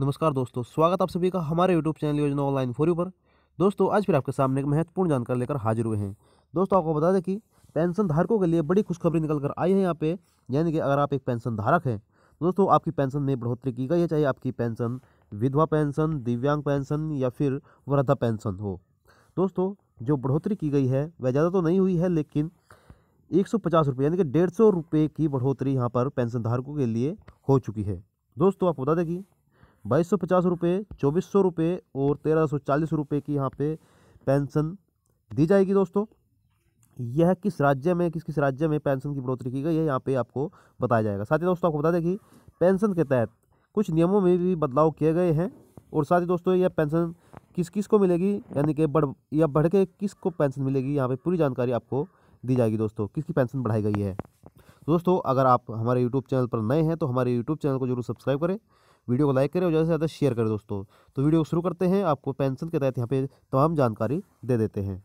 नमस्कार दोस्तों स्वागत आप सभी का हमारे YouTube channel Yojana online four पर दोस्तों आज फिर आपके सामने एक महत्वपूर्ण जानकारी लेकर हाजिर हुए हैं दोस्तों आपको बता दें कि पेंशन धारकों के लिए बड़ी खुशखबरी निकल कर आई है यहाँ पे यानी कि अगर आप एक पेंशन धारक हैं दोस्तों आपकी पेंशन में बढ़ोतरी की गई है चाहे आपकी पेंशन विधवा पेंशन दिव्यांग पेंशन या फिर वृद्धा पेंशन हो दोस्तों जो बढ़ोतरी की गई है वह ज़्यादा तो नहीं हुई है लेकिन एक सौ पचास रुपये यानी कि डेढ़ सौ रुपये की बढ़ोतरी यहाँ पर पेंशन धारकों के लिए हो चुकी है दोस्तों आपको बता दें कि बाईस सौ पचास रुपये चौबीस सौ रुपये और तेरह सौ चालीस रुपये की यहाँ पे पेंशन दी जाएगी दोस्तों यह किस राज्य में किस किस राज्य में पेंशन की बढ़ोतरी की गई है यहाँ पे आपको बताया जाएगा साथ ही दोस्तों आपको बता दें कि पेंशन के तहत कुछ नियमों में भी बदलाव किए गए हैं और साथ ही दोस्तों यह पेंशन किस किस को मिलेगी यानी कि बढ़ या बढ़ के किस को पेंशन मिलेगी यहाँ पर पूरी जानकारी आपको दी जाएगी दोस्तों किसकी पेंशन बढ़ाई गई है दोस्तों अगर आप हमारे यूट्यूब चैनल पर नए हैं तो हमारे यूट्यूब चैनल को जरूर सब्सक्राइब करें वीडियो को लाइक करें और ज़्यादा से ज़्यादा शेयर करें दोस्तों तो वीडियो को शुरू करते हैं आपको पेंशन के तहत यहाँ पे तमाम जानकारी दे देते हैं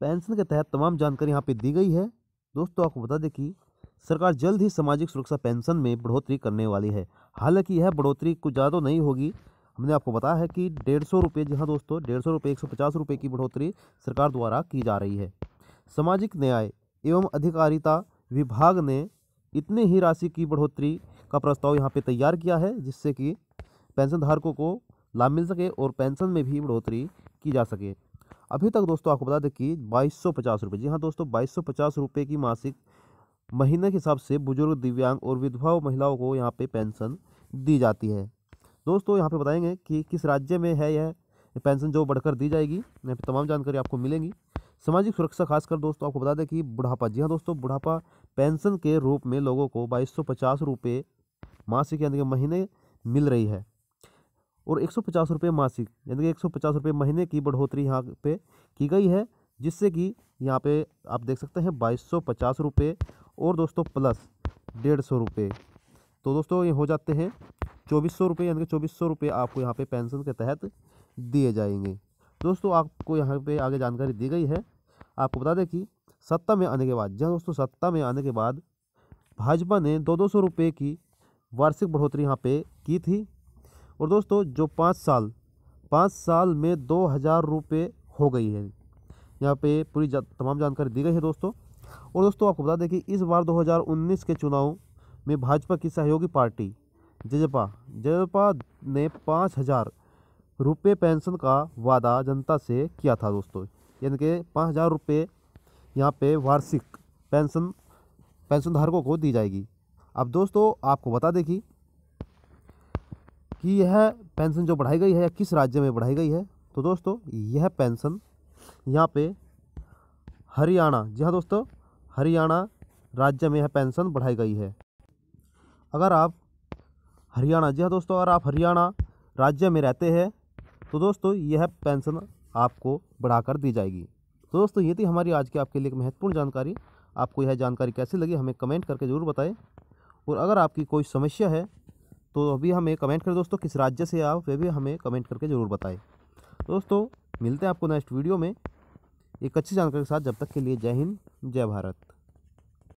पेंशन के तहत तमाम जानकारी यहाँ पर दी गई है दोस्तों आपको बता दें कि सरकार जल्द ही सामाजिक सुरक्षा पेंशन में बढ़ोतरी करने वाली है हालांकि यह बढ़ोतरी कुछ ज़्यादा तो नहीं होगी हमने आपको बताया है कि डेढ़ सौ रुपये जहाँ दोस्तों डेढ़ सौ रुपये एक सौ पचास रुपये की बढ़ोतरी सरकार द्वारा की जा रही है सामाजिक न्याय एवं अधिकारिता विभाग ने इतने ही राशि की बढ़ोतरी का प्रस्ताव यहाँ पे तैयार किया है जिससे कि पेंशन धारकों को लाभ मिल सके और पेंशन में भी बढ़ोतरी की जा सके अभी तक दोस्तों आपको बता दें कि बाईस सौ पचास रुपये जी हाँ दोस्तों बाईस सौ पचास रुपये की मासिक महीने के हिसाब से बुजुर्ग दिव्यांग और विधवा महिलाओं को यहाँ पर पेंशन दी जाती है दोस्तों यहाँ पर बताएंगे कि किस राज्य में है यह पेंशन जो बढ़कर दी जाएगी यहाँ पर तमाम जानकारी आपको मिलेंगी सामाजिक सुरक्षा खासकर दोस्तों आपको बता दें कि बुढ़ापा जी हाँ दोस्तों बुढ़ापा पेंशन के रूप में लोगों को बाईस सौ पचास रुपये मासिक यानी कि महीने मिल रही है और एक सौ पचास रुपये मासिक यानी कि एक सौ पचास रुपये महीने की बढ़ोतरी यहाँ पे की गई है जिससे कि यहाँ पे आप देख सकते हैं बाईस सौ पचास रुपये और दोस्तों प्लस डेढ़ सौ रुपये तो दोस्तों ये हो जाते हैं चौबीस सौ रुपये यानी कि चौबीस सौ रुपये आपको यहाँ पे पेंशन के तहत दिए जाएंगे दोस्तों आपको यहाँ पे आगे जानकारी दी गई है आपको बता दें कि सत्ता में आने के बाद जहाँ दोस्तों सत्ता में आने के बाद भाजपा ने दो दो सौ रुपये की वार्षिक बढ़ोतरी यहाँ पे की थी और दोस्तों जो पाँच साल पाँच साल में दो हज़ार रुपये हो गई है यहाँ पे पूरी जा, तमाम जानकारी दी गई है दोस्तों और दोस्तों आपको बता दें कि इस बार 2019 के चुनाव में भाजपा की सहयोगी पार्टी जजपा जजपा ने पाँच हज़ार रुपये पेंशन का वादा जनता से किया था दोस्तों यानी कि पाँच हज़ार रुपये यहाँ पे वार्षिक पेंशन पेंशन धारकों को दी जाएगी अब दोस्तों आपको बता दें कि यह पेंशन जो बढ़ाई गई है किस राज्य में बढ़ाई गई है तो दोस्तों यह पेंशन यहाँ पे हरियाणा जी हाँ दोस्तों हरियाणा राज्य में यह पेंशन बढ़ाई गई है अगर आप हरियाणा जी हाँ दोस्तों अगर आप हरियाणा राज्य में रहते हैं तो दोस्तों यह पेंशन आपको बढ़ाकर दी जाएगी तो दोस्तों ये थी हमारी आज की आपके लिए एक महत्वपूर्ण जानकारी आपको यह जानकारी कैसी लगी हमें कमेंट करके ज़रूर बताएं और अगर आपकी कोई समस्या है तो अभी हमें कमेंट करें दोस्तों किस राज्य से आप वे भी हमें कमेंट करके ज़रूर बताएं दोस्तों मिलते हैं आपको नेक्स्ट वीडियो में एक अच्छी जानकारी के साथ जब तक के लिए जय हिंद जय भारत